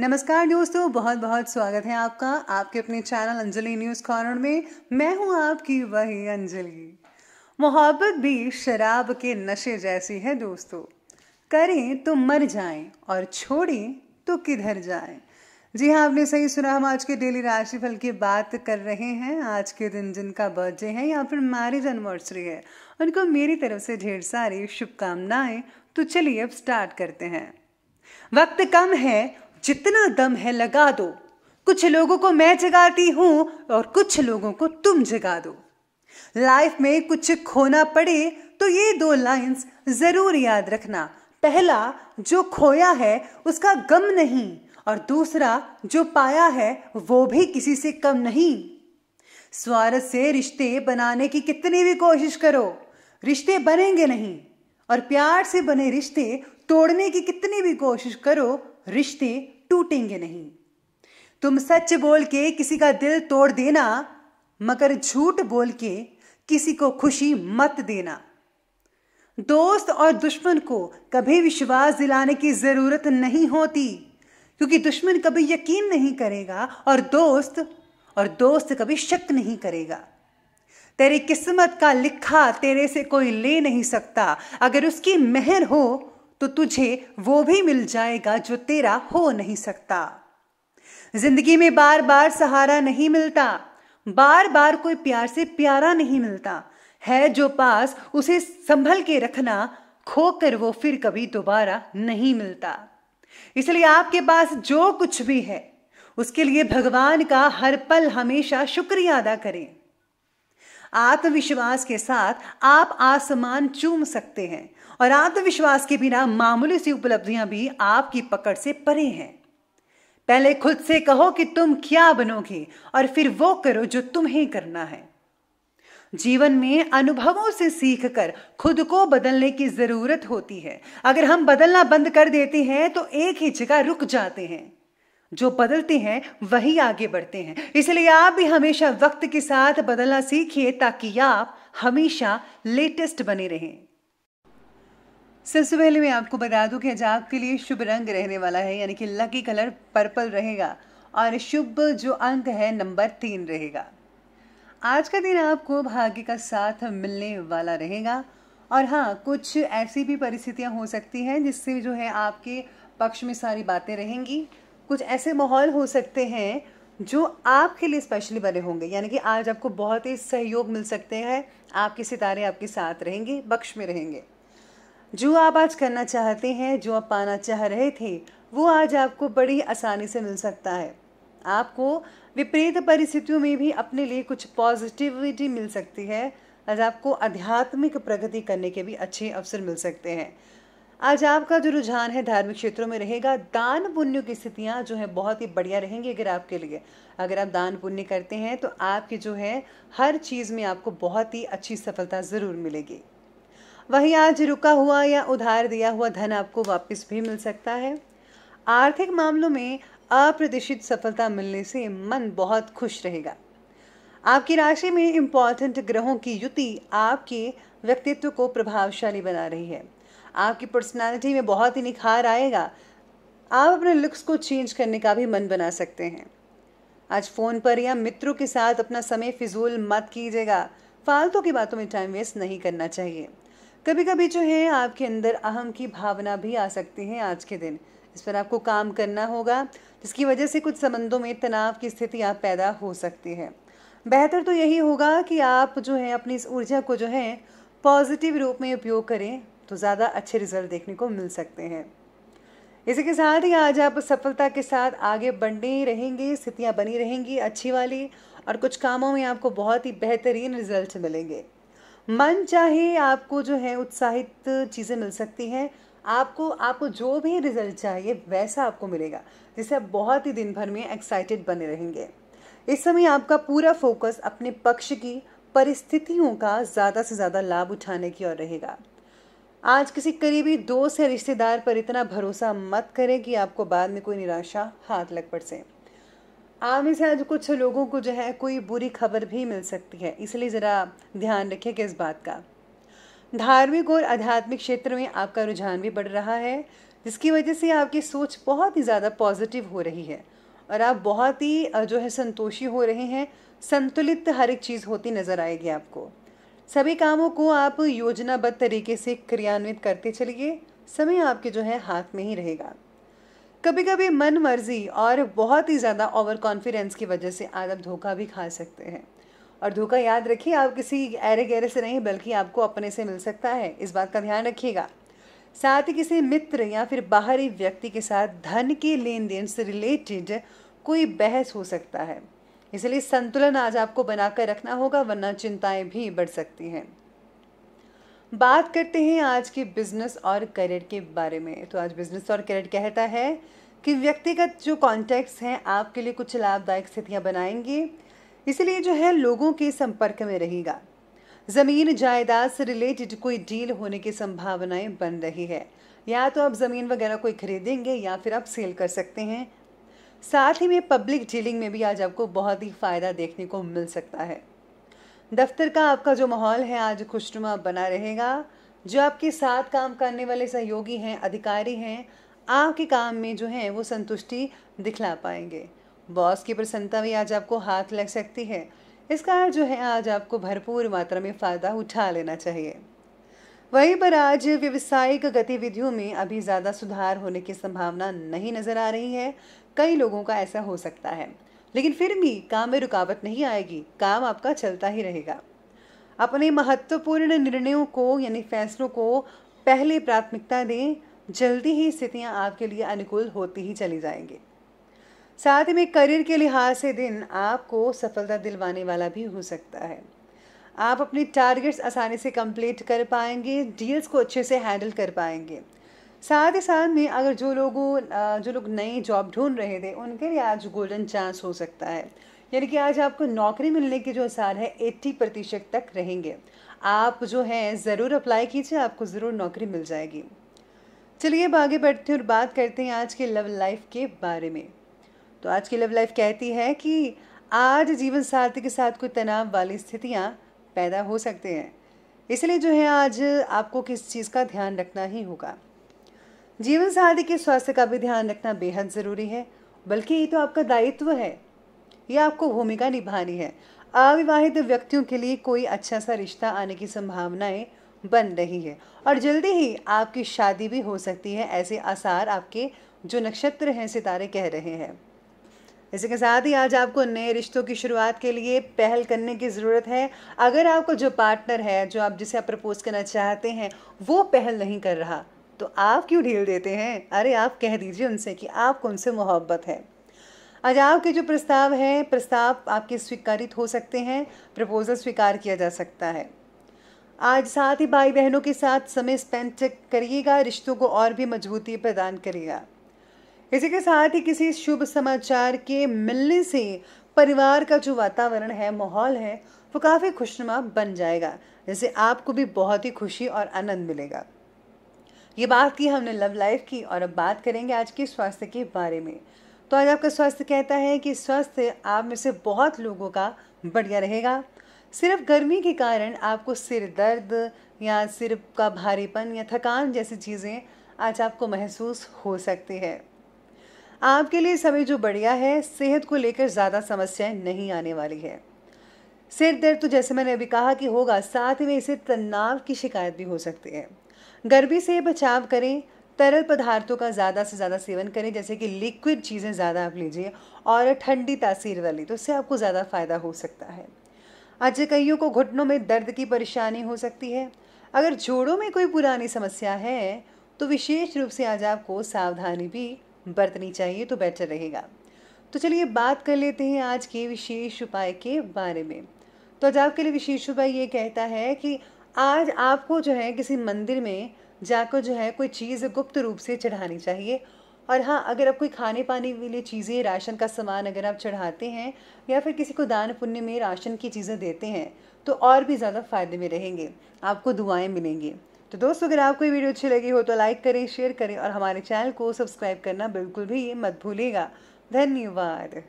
नमस्कार दोस्तों बहुत बहुत स्वागत है आपका आपके अपने चैनल अंजलि न्यूज़ कॉर्नर में मैं हूं आपकी वही अंजलि मोहब्बत भी शराब के नशे जैसी है दोस्तों करें तो मर जाएं और छोड़ें तो किधर जाएं जी हाँ आपने सही सुना हम आज के डेली राशिफल की बात कर रहे हैं आज के दिन जिनका बर्थडे है या फिर मैरिज एनिवर्सरी है उनको मेरी तरफ से ढेर सारी शुभकामनाएं तो चलिए अब स्टार्ट करते हैं वक्त कम है जितना दम है लगा दो कुछ लोगों को मैं जगाती हूं और कुछ लोगों को तुम जगा दो लाइफ में कुछ खोना पड़े तो ये दो लाइंस जरूर याद रखना पहला जो खोया है उसका गम नहीं और दूसरा जो पाया है वो भी किसी से कम नहीं स्वार्थ से रिश्ते बनाने की कितनी भी कोशिश करो रिश्ते बनेंगे नहीं और प्यार से बने रिश्ते तोड़ने की कितनी भी कोशिश करो रिश्ते टूटेंगे नहीं तुम सच बोल के किसी का दिल तोड़ देना मगर झूठ बोल के किसी को खुशी मत देना दोस्त और दुश्मन को कभी विश्वास दिलाने की जरूरत नहीं होती क्योंकि दुश्मन कभी यकीन नहीं करेगा और दोस्त और दोस्त कभी शक नहीं करेगा तेरी किस्मत का लिखा तेरे से कोई ले नहीं सकता अगर उसकी मेहर हो तो तुझे वो भी मिल जाएगा जो तेरा हो नहीं सकता जिंदगी में बार बार सहारा नहीं मिलता बार बार कोई प्यार से प्यारा नहीं मिलता है जो पास उसे संभल के रखना खोकर वो फिर कभी दोबारा नहीं मिलता इसलिए आपके पास जो कुछ भी है उसके लिए भगवान का हर पल हमेशा शुक्रिया अदा करें आत्मविश्वास के साथ आप आसमान चूम सकते हैं और आत्मविश्वास के बिना मामूली सी उपलब्धियां भी आपकी पकड़ से परे हैं पहले खुद से कहो कि तुम क्या बनोगे और फिर वो करो जो तुम्हें करना है जीवन में अनुभवों से सीखकर खुद को बदलने की जरूरत होती है अगर हम बदलना बंद कर देते हैं तो एक ही जगह रुक जाते हैं जो बदलते हैं वही आगे बढ़ते हैं इसलिए आप भी हमेशा वक्त के साथ बदलना सीखिए ताकि आप हमेशा लेटेस्ट बने रहें सबसे पहले मैं आपको बता दूं कि आज आपके लिए शुभ रंग रहने वाला है यानी कि लकी कलर पर्पल रहेगा और शुभ जो अंक है नंबर तीन रहेगा आज का दिन आपको भाग्य का साथ मिलने वाला रहेगा और हाँ कुछ ऐसी भी परिस्थितियाँ हो सकती हैं जिससे जो है आपके पक्ष में सारी बातें रहेंगी कुछ ऐसे माहौल हो सकते हैं जो आपके लिए स्पेशली बने होंगे यानी कि आज आपको बहुत ही सहयोग मिल सकते हैं आपके सितारे आपके साथ रहेंगे पक्ष में रहेंगे जो आप आज करना चाहते हैं जो आप पाना चाह रहे थे वो आज आपको बड़ी आसानी से मिल सकता है आपको विपरीत परिस्थितियों में भी अपने लिए कुछ पॉजिटिविटी मिल सकती है आज आपको आध्यात्मिक प्रगति करने के भी अच्छे अवसर मिल सकते हैं आज आपका जो रुझान है धार्मिक क्षेत्रों में रहेगा दान पुण्य की स्थितियाँ जो है बहुत ही बढ़िया रहेंगी अगर आपके लिए अगर आप दान पुण्य करते हैं तो आपकी जो है हर चीज़ में आपको बहुत ही अच्छी सफलता ज़रूर मिलेगी वही आज रुका हुआ या उधार दिया हुआ धन आपको वापस भी मिल सकता है आर्थिक मामलों में अप्रतिशित सफलता मिलने से मन बहुत खुश रहेगा आपकी राशि में इम्पॉर्टेंट ग्रहों की युति आपके व्यक्तित्व को प्रभावशाली बना रही है आपकी पर्सनालिटी में बहुत ही निखार आएगा आप अपने लुक्स को चेंज करने का भी मन बना सकते हैं आज फ़ोन पर या मित्रों के साथ अपना समय फिजूल मत कीजिएगा फालतू की बातों में टाइम वेस्ट नहीं करना चाहिए कभी कभी जो है आपके अंदर अहम की भावना भी आ सकती है आज के दिन इस पर आपको काम करना होगा जिसकी वजह से कुछ संबंधों में तनाव की स्थिति आप पैदा हो सकती है बेहतर तो यही होगा कि आप जो है अपनी इस ऊर्जा को जो है पॉजिटिव रूप में उपयोग करें तो ज़्यादा अच्छे रिजल्ट देखने को मिल सकते हैं इसी के साथ ही आज आप सफलता के साथ आगे बढ़ने रहेंगे स्थितियाँ बनी रहेंगी अच्छी वाली और कुछ कामों में आपको बहुत ही बेहतरीन रिजल्ट मिलेंगे मन चाहे आपको जो है उत्साहित चीज़ें मिल सकती हैं आपको आपको जो भी रिजल्ट चाहिए वैसा आपको मिलेगा जिससे आप बहुत ही दिन भर में एक्साइटेड बने रहेंगे इस समय आपका पूरा फोकस अपने पक्ष की परिस्थितियों का ज़्यादा से ज़्यादा लाभ उठाने की ओर रहेगा आज किसी करीबी दोस्त या रिश्तेदार पर इतना भरोसा मत करें कि आपको बाद में कोई निराशा हाथ लग पड़ सें आने से आज कुछ लोगों को जो है कोई बुरी खबर भी मिल सकती है इसलिए ज़रा ध्यान रखें कि इस बात का धार्मिक और आध्यात्मिक क्षेत्र में आपका रुझान भी बढ़ रहा है जिसकी वजह से आपकी सोच बहुत ही ज़्यादा पॉजिटिव हो रही है और आप बहुत ही जो है संतोषी हो रहे हैं संतुलित हर एक चीज़ होती नज़र आएगी आपको सभी कामों को आप योजनाबद्ध तरीके से क्रियान्वित करते चलिए समय आपके जो है हाथ में ही रहेगा कभी कभी मन मर्जी और बहुत ही ज़्यादा ओवर कॉन्फिडेंस की वजह से आप धोखा भी खा सकते हैं और धोखा याद रखिए आप किसी ऐरे गहरे से नहीं बल्कि आपको अपने से मिल सकता है इस बात का ध्यान रखिएगा साथ ही किसी मित्र या फिर बाहरी व्यक्ति के साथ धन के लेन देन से रिलेटेड कोई बहस हो सकता है इसलिए संतुलन आज आपको बनाकर रखना होगा वरना चिंताएं भी बढ़ सकती हैं बात करते हैं आज के बिजनेस और करियर के बारे में तो आज बिजनेस और करियर कहता है कि व्यक्तिगत जो कॉन्टैक्ट्स हैं आपके लिए कुछ लाभदायक स्थितियां बनाएंगे इसलिए जो है लोगों के संपर्क में रहेगा ज़मीन जायदाद से रिलेटेड कोई डील होने की संभावनाएं बन रही है या तो आप ज़मीन वगैरह कोई खरीदेंगे या फिर आप सेल कर सकते हैं साथ ही में पब्लिक डीलिंग में भी आज आपको बहुत ही फ़ायदा देखने को मिल सकता है दफ्तर का आपका जो माहौल है आज खुशनुमा बना रहेगा जो आपके साथ काम करने वाले सहयोगी हैं अधिकारी हैं आपके काम में जो है वो संतुष्टि दिखला पाएंगे बॉस की प्रसन्नता भी आज आपको हाथ लग सकती है इसका जो है आज आपको भरपूर मात्रा में फ़ायदा उठा लेना चाहिए वहीं पर आज व्यवसायिक गतिविधियों में अभी ज़्यादा सुधार होने की संभावना नहीं नज़र आ रही है कई लोगों का ऐसा हो सकता है लेकिन फिर भी काम में रुकावट नहीं आएगी काम आपका चलता ही रहेगा अपने महत्वपूर्ण निर्णयों को यानी फैसलों को पहले प्राथमिकता दें जल्दी ही स्थितियां आपके लिए अनुकूल होती ही चली जाएंगी साथ ही में करियर के लिहाज से दिन आपको सफलता दिलवाने वाला भी हो सकता है आप अपने टारगेट्स आसानी से कंप्लीट कर पाएंगे डील्स को अच्छे से हैंडल कर पाएंगे साथ ही साथ में अगर जो लोगों जो लोग नई जॉब ढूंढ रहे थे उनके लिए आज गोल्डन चांस हो सकता है यानी कि आज आपको नौकरी मिलने के जो आसार है एट्टी प्रतिशत तक रहेंगे आप जो है ज़रूर अप्लाई कीजिए आपको ज़रूर नौकरी मिल जाएगी चलिए अब आगे बढ़ते हैं और बात करते हैं आज के लव लाइफ के बारे में तो आज की लव लाइफ कहती है कि आज जीवन साथी के साथ कोई तनाव वाली स्थितियाँ पैदा हो सकती हैं इसलिए जो है आज आपको किस चीज़ का ध्यान रखना ही होगा जीवन साथी के स्वास्थ्य का भी ध्यान रखना बेहद ज़रूरी है बल्कि ये तो आपका दायित्व है यह आपको भूमिका निभानी है अविवाहित व्यक्तियों के लिए कोई अच्छा सा रिश्ता आने की संभावनाएं बन रही है और जल्दी ही आपकी शादी भी हो सकती है ऐसे आसार आपके जो नक्षत्र हैं सितारे कह रहे हैं इसी के साथ ही आज आपको नए रिश्तों की शुरुआत के लिए पहल करने की ज़रूरत है अगर आपको जो पार्टनर है जो आप जिसे आप प्रपोज करना चाहते हैं वो पहल नहीं कर रहा तो आप क्यों ढील देते हैं अरे आप कह दीजिए उनसे कि आपको उनसे मोहब्बत है आज आपके जो प्रस्ताव हैं प्रस्ताव आपके स्वीकारित हो सकते हैं प्रपोज़ल स्वीकार किया जा सकता है आज साथ ही भाई बहनों के साथ समय स्पेंड करिएगा रिश्तों को और भी मजबूती प्रदान करेगा इसी के साथ ही किसी शुभ समाचार के मिलने से परिवार का जो वातावरण है माहौल है वो काफ़ी खुशनुमा बन जाएगा जिससे आपको भी बहुत ही खुशी और आनंद मिलेगा ये बात की हमने लव लाइफ की और अब बात करेंगे आज के स्वास्थ्य के बारे में तो आज आपका स्वास्थ्य कहता है कि स्वास्थ्य आप में से बहुत लोगों का बढ़िया रहेगा सिर्फ गर्मी के कारण आपको सिर दर्द या सिर का भारीपन या थकान जैसी चीज़ें आज आपको महसूस हो सकती है आपके लिए समय जो बढ़िया है सेहत को लेकर ज़्यादा समस्याएं नहीं आने वाली है सिर दर्द तो जैसे मैंने अभी कहा कि होगा साथ ही में इसे तनाव की शिकायत भी हो सकती है गर्मी से बचाव करें तरल पदार्थों का ज़्यादा से ज़्यादा सेवन करें जैसे कि लिक्विड चीज़ें ज़्यादा आप लीजिए और ठंडी तासीर वाली तो इससे आपको ज़्यादा फ़ायदा हो सकता है आज कईयों को घुटनों में दर्द की परेशानी हो सकती है अगर जोड़ों में कोई पुरानी समस्या है तो विशेष रूप से आज आपको सावधानी भी बरतनी चाहिए तो बेटर रहेगा तो चलिए बात कर लेते हैं आज के विशेष उपाय के बारे में तो आज आपके लिए विशेष उपाय ये कहता है कि आज आपको जो है किसी मंदिर में जाकर जो है कोई चीज़ गुप्त रूप से चढ़ानी चाहिए और हाँ अगर आप कोई खाने पाने के लिए चीज़ें राशन का सामान अगर आप चढ़ाते हैं या फिर किसी को दान पुण्य में राशन की चीज़ें देते हैं तो और भी ज़्यादा फ़ायदे में रहेंगे आपको दुआएं मिलेंगी तो दोस्तों अगर आपको ये वीडियो अच्छी लगी हो तो लाइक करें शेयर करें और हमारे चैनल को सब्सक्राइब करना बिल्कुल भी मत भूलेगा धन्यवाद